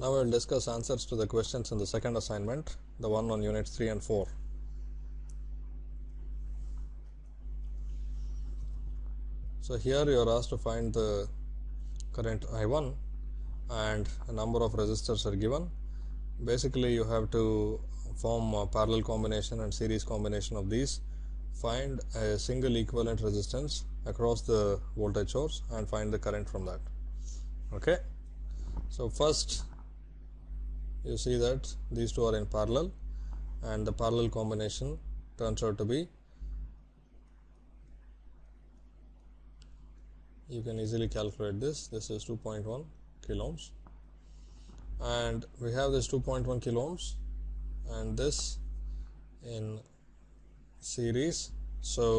Now we will discuss answers to the questions in the second assignment, the one on units 3 and 4. So here you are asked to find the current I1 and a number of resistors are given. Basically you have to form a parallel combination and series combination of these. Find a single equivalent resistance across the voltage source and find the current from that. Okay. So first you see that these two are in parallel and the parallel combination turns out to be you can easily calculate this this is 2.1 kilo ohms and we have this 2.1 kilo ohms and this in series so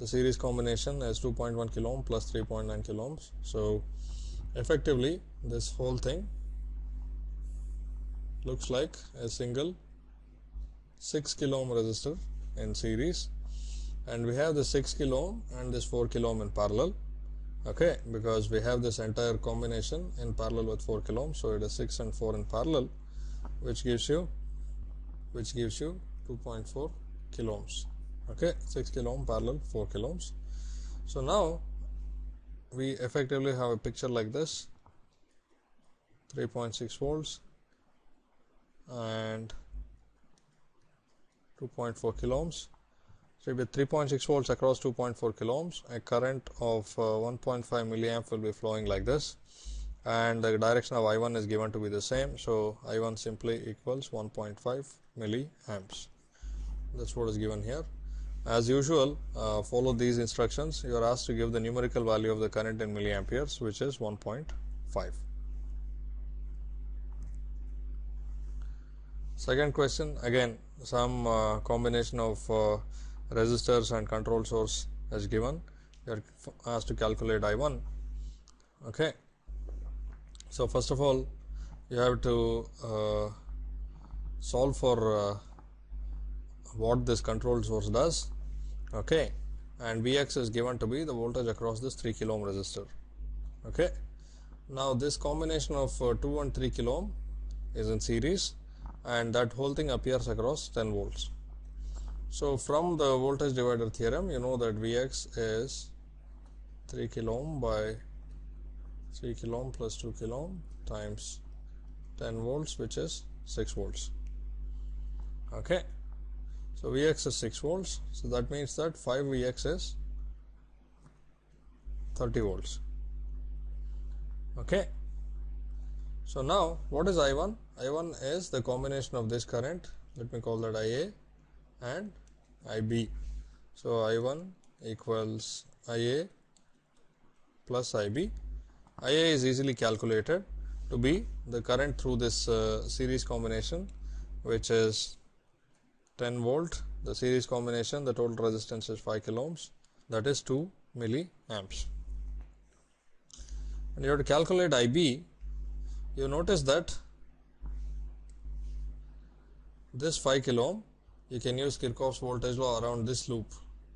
the series combination is 2.1 kilo ohm plus 3.9 kilo ohms so effectively this whole thing looks like a single 6 kilo ohm resistor in series and we have the 6 kilo ohm and this 4 kilo ohm in parallel okay because we have this entire combination in parallel with 4 kilo ohm so it is 6 and 4 in parallel which gives you which gives you 2.4 kilo ohms okay 6 kilo ohm parallel 4 kilo ohms so now we effectively have a picture like this 3.6 volts and 2.4 kilo ohms. So with 3.6 volts across 2.4 kilo ohms, a current of uh, 1.5 milliamp will be flowing like this and the direction of I1 is given to be the same. So I1 simply equals 1.5 milliamps. That's what is given here. As usual, uh, follow these instructions. You are asked to give the numerical value of the current in milliamperes, which is 1.5. Second question again some uh, combination of uh, resistors and control source is given. You are asked to calculate I1. Okay. So first of all, you have to uh, solve for uh, what this control source does. Okay, and Vx is given to be the voltage across this 3 kilo ohm resistor. Okay. Now this combination of uh, 2 and 3 kilo ohm is in series and that whole thing appears across 10 volts. So from the voltage divider theorem you know that Vx is 3 kilo ohm by 3 kilo ohm plus 2 kilo ohm times 10 volts which is 6 volts. Okay. So Vx is 6 volts. So that means that 5 Vx is 30 volts. Okay. So now what is I1? I1 is the combination of this current let me call that IA and IB so I1 equals IA plus IB IA is easily calculated to be the current through this uh, series combination which is 10 volt the series combination the total resistance is 5 kilo ohms that is 2 milli amps. and you have to calculate IB you notice that this 5 kilo ohm, you can use Kirchhoff's voltage law around this loop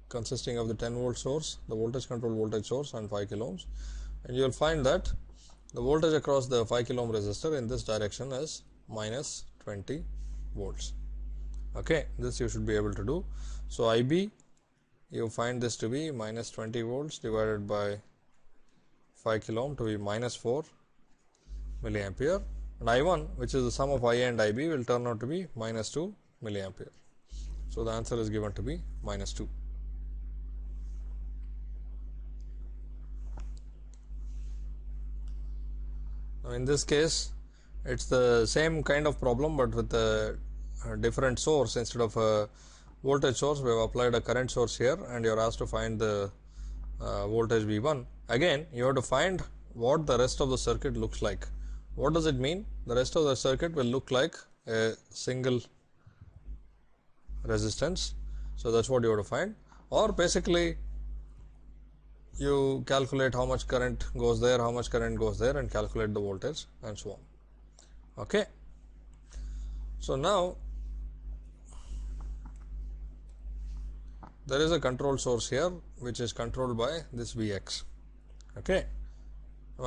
consisting of the 10 volt source, the voltage control voltage source and 5 kilo ohms and you will find that the voltage across the 5 kilo ohm resistor in this direction is minus 20 volts. Okay, this you should be able to do. So IB, you find this to be minus 20 volts divided by 5 kilo ohm to be minus 4 milliampere and I1 which is the sum of IA and IB will turn out to be minus 2 milliampere. So, the answer is given to be minus 2. Now, in this case it is the same kind of problem, but with a, a different source instead of a voltage source we have applied a current source here and you are asked to find the uh, voltage V1. Again you have to find what the rest of the circuit looks like. What does it mean? the rest of the circuit will look like a single resistance. So, that is what you have to find or basically you calculate how much current goes there, how much current goes there and calculate the voltage and so on. Okay. So, now there is a control source here which is controlled by this Vx. Okay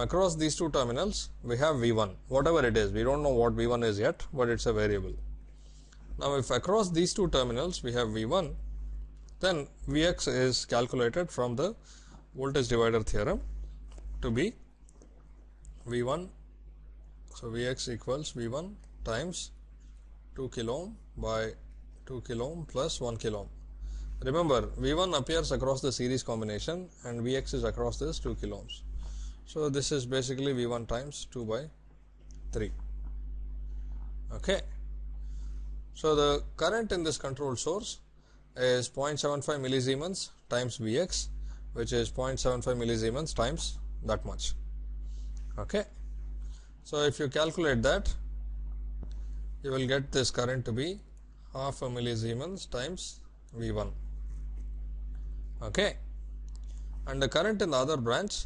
across these two terminals we have v1 whatever it is we don't know what v1 is yet but it's a variable now if across these two terminals we have v1 then vx is calculated from the voltage divider theorem to be v1 so vx equals v1 times 2 kilo ohm by 2 kilo ohm plus 1 kilo ohm remember v1 appears across the series combination and vx is across this 2 kilo ohms so this is basically v1 times 2 by 3 okay so the current in this control source is 0.75 millisiemens times vx which is 0.75 millisiemens times that much okay so if you calculate that you will get this current to be half a millisiemens times v1 okay and the current in the other branch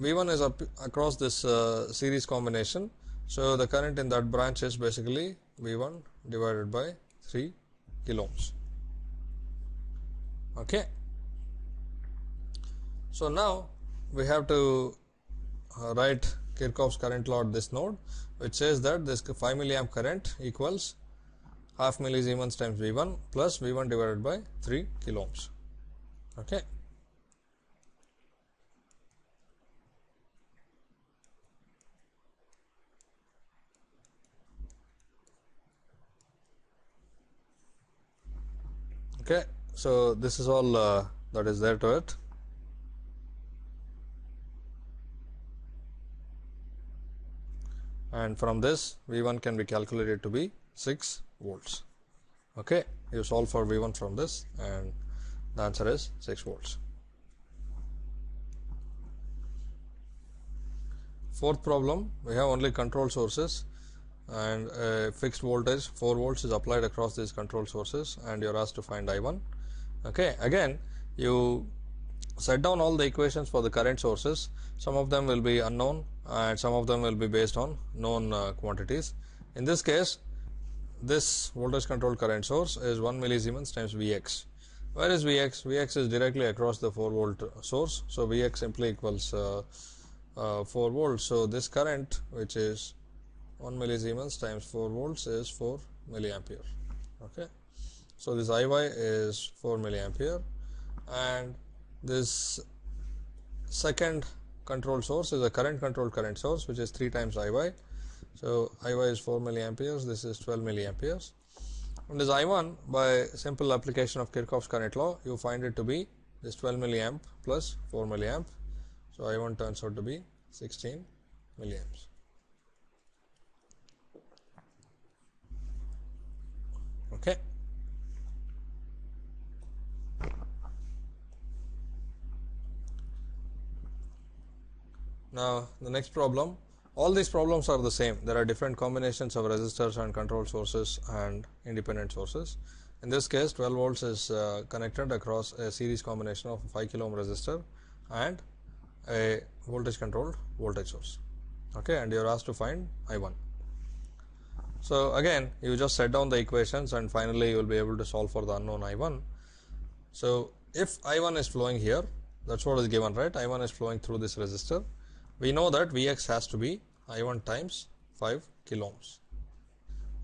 V1 is up across this uh, series combination. So the current in that branch is basically V1 divided by 3 kilo ohms. Okay. So now we have to uh, write Kirchhoff's current law at this node, which says that this 5 milliamp current equals half millisiemens times V1 plus V1 divided by 3 kilo ohms. Okay. okay so this is all uh, that is there to it and from this V1 can be calculated to be 6 volts okay you solve for V1 from this and the answer is 6 volts fourth problem we have only control sources and a uh, fixed voltage 4 volts is applied across these control sources and you're asked to find I1 okay again you set down all the equations for the current sources some of them will be unknown and some of them will be based on known uh, quantities in this case this voltage controlled current source is 1 millisiemens times Vx where is Vx? Vx is directly across the 4 volt source so Vx simply equals uh, uh, 4 volts so this current which is 1 millisiemens times 4 volts is 4 milliampere okay so this IY is 4 milliampere and this second control source is a current control current source which is 3 times IY so IY is 4 milliampere, this is 12 milliampere. and this I1 by simple application of Kirchhoff's current law you find it to be this 12 milliamp plus 4 milliamp so I1 turns out to be 16 milliamps Okay. Now the next problem, all these problems are the same. There are different combinations of resistors and control sources and independent sources. In this case 12 volts is uh, connected across a series combination of 5 kilo ohm resistor and a voltage controlled voltage source. Okay and you are asked to find I1. So again you just set down the equations and finally you will be able to solve for the unknown I1. So if I1 is flowing here that's what is given right I1 is flowing through this resistor. We know that Vx has to be I1 times 5 kilo ohms.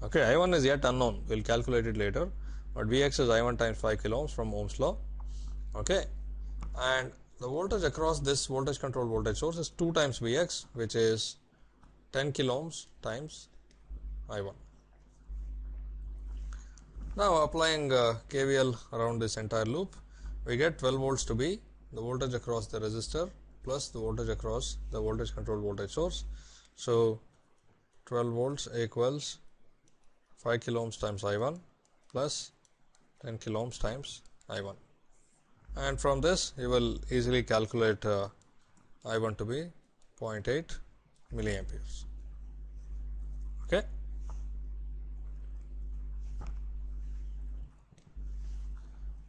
Okay I1 is yet unknown we will calculate it later but Vx is I1 times 5 kilo ohms from Ohm's law. Okay and the voltage across this voltage control voltage source is 2 times Vx which is 10 kilo ohms times I1. Now applying uh, KVL around this entire loop, we get 12 volts to be the voltage across the resistor plus the voltage across the voltage control voltage source. So 12 volts equals 5 kilo ohms times I1 plus 10 kilo ohms times I1. And from this, you will easily calculate uh, I1 to be 0.8 milliamperes.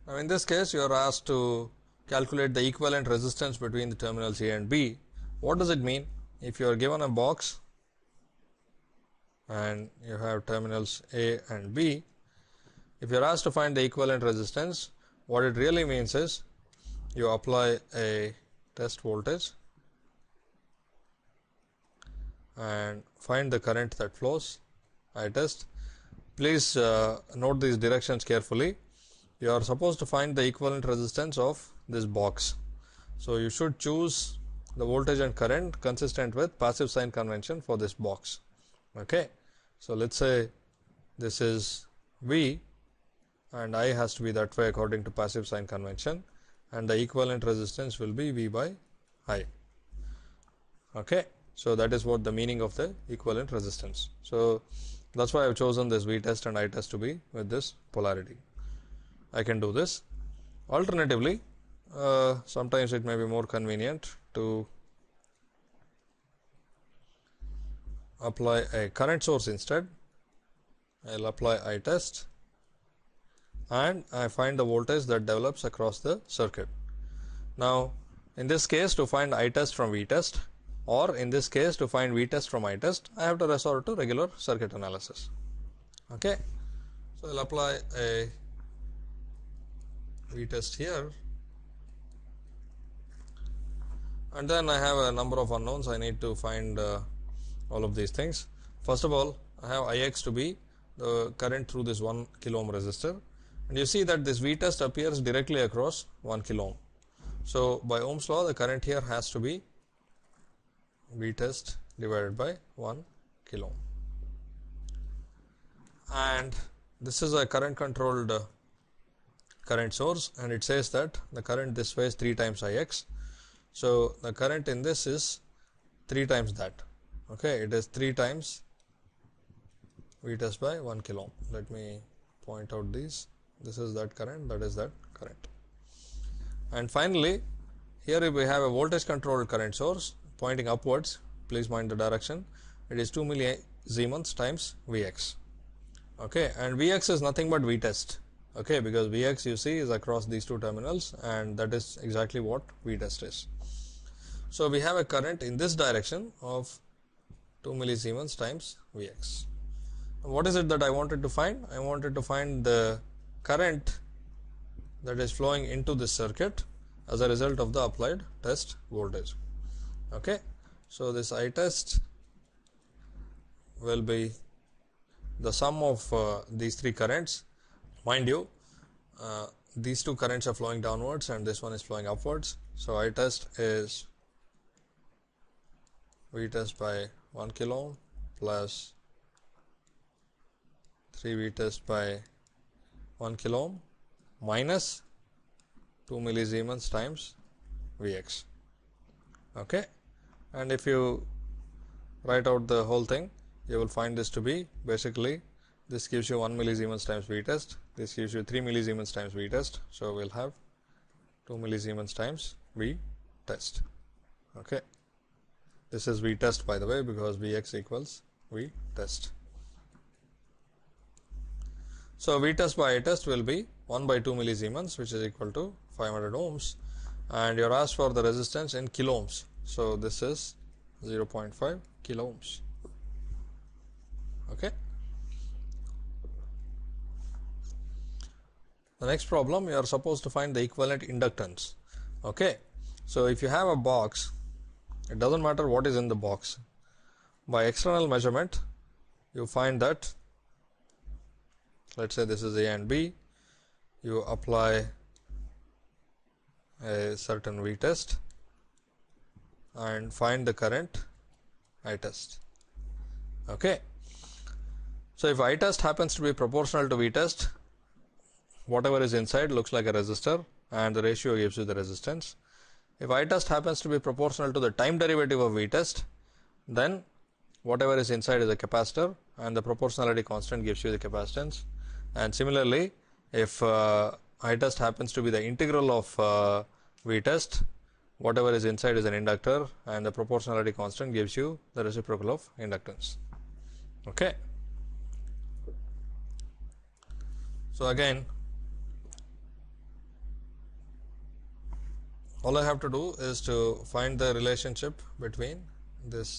Now in this case you are asked to calculate the equivalent resistance between the terminals A and B. What does it mean? If you are given a box and you have terminals A and B, if you are asked to find the equivalent resistance, what it really means is you apply a test voltage and find the current that flows I test please uh, note these directions carefully you are supposed to find the equivalent resistance of this box so you should choose the voltage and current consistent with passive sign convention for this box okay so let's say this is V and I has to be that way according to passive sign convention and the equivalent resistance will be V by I okay so that is what the meaning of the equivalent resistance so that's why I've chosen this V test and I test to be with this polarity I can do this alternatively uh, sometimes it may be more convenient to apply a current source instead I'll apply I test and I find the voltage that develops across the circuit now in this case to find I test from V test or in this case to find V test from I test I have to resort to regular circuit analysis okay so I'll apply a retest test here and then I have a number of unknowns I need to find uh, all of these things first of all I have Ix to be the current through this 1 kilo ohm resistor and you see that this V test appears directly across 1 kilo ohm so by Ohm's law the current here has to be V test divided by 1 kilo ohm and this is a current controlled uh, current source and it says that the current this way is 3 times Ix. So, the current in this is 3 times that. Okay, it is 3 times V test by 1 kilo. Let me point out these. This is that current, that is that current. And finally, here we have a voltage controlled current source pointing upwards. Please mind the direction. It is 2 milli Siemens times Vx. Okay, and Vx is nothing but V test okay because Vx you see is across these two terminals and that is exactly what V test is. So we have a current in this direction of 2 millisiemens times Vx. What is it that I wanted to find? I wanted to find the current that is flowing into this circuit as a result of the applied test voltage. Okay, so this I test will be the sum of uh, these three currents mind you uh, these two currents are flowing downwards and this one is flowing upwards so I test is V test by 1 kilo plus ohm 3 V test by 1 kilo minus ohm 2 millisiemens times Vx okay and if you write out the whole thing you will find this to be basically this gives you 1 millisiemens times V test this gives you 3 millisiemens times V test. So, we will have 2 millisiemens times V test. Okay. This is V test by the way because Vx equals V test. So, V test by I test will be 1 by 2 millisiemens which is equal to 500 ohms and you are asked for the resistance in kilo ohms. So, this is 0.5 kilo ohms. Okay. The next problem you are supposed to find the equivalent inductance. Okay, so if you have a box, it doesn't matter what is in the box. By external measurement, you find that let's say this is A and B, you apply a certain V test and find the current I test. Okay. So if I test happens to be proportional to V test, whatever is inside looks like a resistor and the ratio gives you the resistance. If I test happens to be proportional to the time derivative of V test, then whatever is inside is a capacitor and the proportionality constant gives you the capacitance. And similarly, if uh, I test happens to be the integral of uh, V test, whatever is inside is an inductor and the proportionality constant gives you the reciprocal of inductance. Okay. So again, all I have to do is to find the relationship between this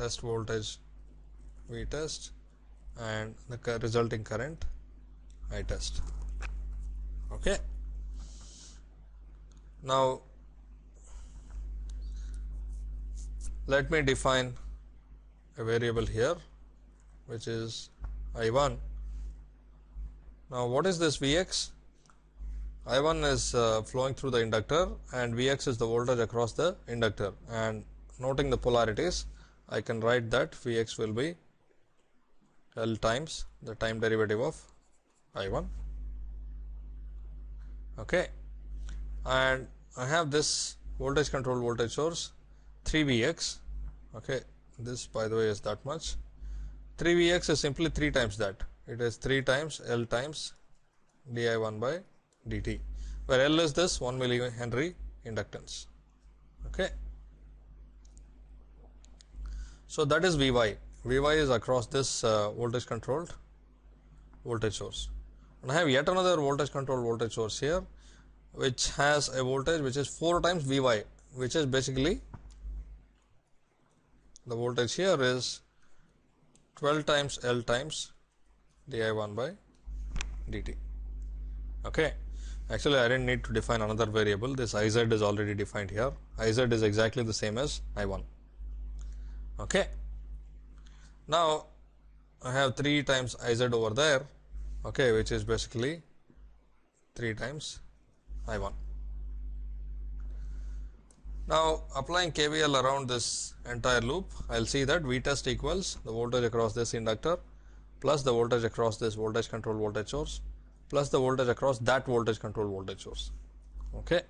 test voltage V test and the resulting current I test okay now let me define a variable here which is I1 now what is this Vx I1 is uh, flowing through the inductor and Vx is the voltage across the inductor and noting the polarities I can write that Vx will be L times the time derivative of I1 okay and I have this voltage control voltage source 3Vx okay this by the way is that much 3Vx is simply 3 times that it is 3 times L times di1 by dt where L is this 1 millihenry inductance okay so that is Vy Vy is across this uh, voltage controlled voltage source and I have yet another voltage controlled voltage source here which has a voltage which is 4 times Vy which is basically the voltage here is 12 times L times di1 by dt okay Actually, I didn't need to define another variable. This iz is already defined here. iz is exactly the same as i1. Okay. Now, I have 3 times iz over there, okay, which is basically 3 times i1. Now, applying KVL around this entire loop, I'll see that V test equals the voltage across this inductor plus the voltage across this voltage control voltage source plus the voltage across that voltage control voltage source okay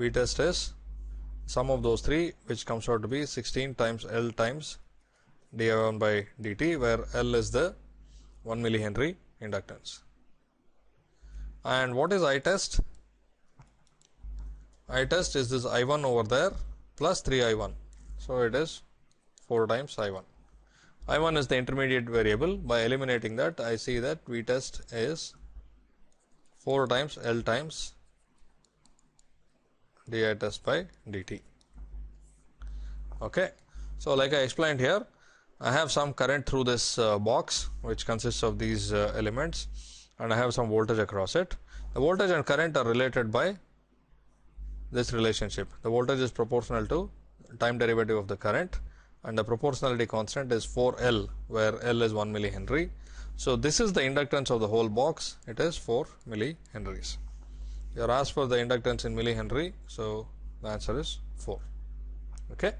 V test is sum of those three which comes out to be 16 times L times dI1 by dt where L is the 1 millihenry inductance and what is I test I test is this I1 over there plus 3I1 so it is 4 times I1 I1 is the intermediate variable. By eliminating that, I see that V test is 4 times L times di test by dt. Okay. So, like I explained here, I have some current through this uh, box which consists of these uh, elements and I have some voltage across it. The voltage and current are related by this relationship. The voltage is proportional to time derivative of the current and the proportionality constant is 4L where L is 1 millihenry. So this is the inductance of the whole box it is 4 millihenries. You are asked for the inductance in millihenry so the answer is 4. Okay.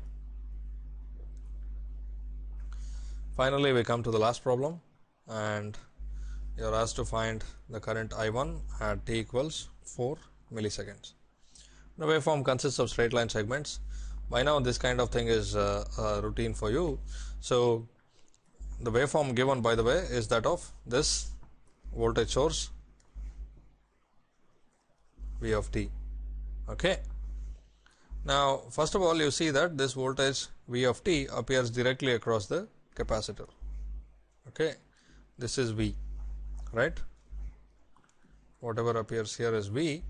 Finally we come to the last problem and you are asked to find the current I1 at t equals 4 milliseconds. The waveform consists of straight line segments by now this kind of thing is uh, routine for you. So the waveform given by the way is that of this voltage source V of t. Okay. Now first of all you see that this voltage V of t appears directly across the capacitor. Okay. This is V. Right. Whatever appears here is V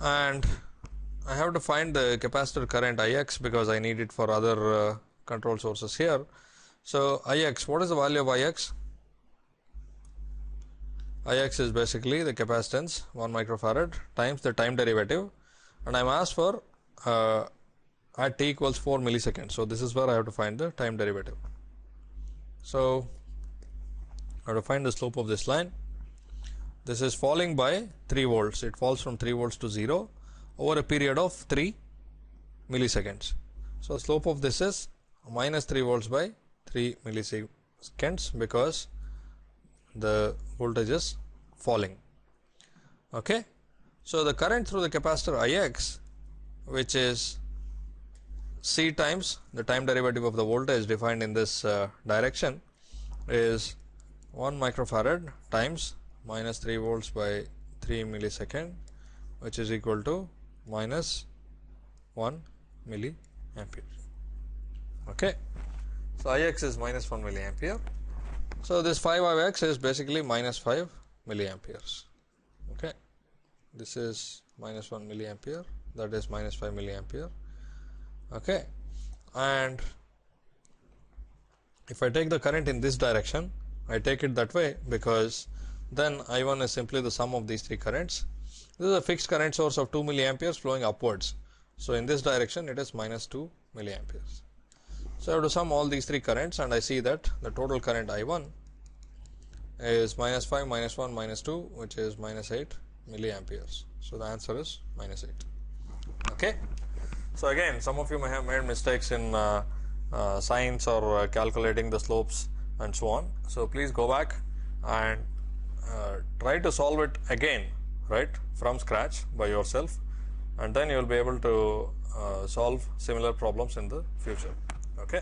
and I have to find the capacitor current Ix because I need it for other uh, control sources here. So Ix, what is the value of Ix? Ix is basically the capacitance 1 microfarad times the time derivative and I'm asked for uh, at t equals 4 milliseconds. So this is where I have to find the time derivative. So I have to find the slope of this line. This is falling by 3 volts. It falls from 3 volts to 0 over a period of 3 milliseconds. So slope of this is minus 3 volts by 3 milliseconds because the voltage is falling. Okay. So the current through the capacitor Ix which is C times the time derivative of the voltage defined in this uh, direction is 1 microfarad times minus 3 volts by 3 millisecond which is equal to minus 1 milliampere okay so ix is minus 1 milliampere so this 5 ix is basically minus 5 milliamperes okay this is minus 1 milliampere that is minus 5 milliampere okay and if I take the current in this direction I take it that way because then I1 is simply the sum of these three currents this is a fixed current source of 2 milliamperes flowing upwards. So in this direction it is minus 2 milliamperes. So I have to sum all these three currents and I see that the total current I1 is minus 5, minus 1, minus 2 which is minus 8 milliamperes. So the answer is minus 8. Okay. So again some of you may have made mistakes in uh, uh, science or uh, calculating the slopes and so on. So please go back and uh, try to solve it again right from scratch by yourself and then you will be able to uh, solve similar problems in the future okay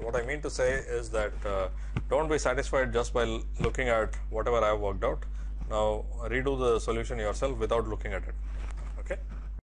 what i mean to say is that uh, don't be satisfied just by looking at whatever i have worked out now redo the solution yourself without looking at it okay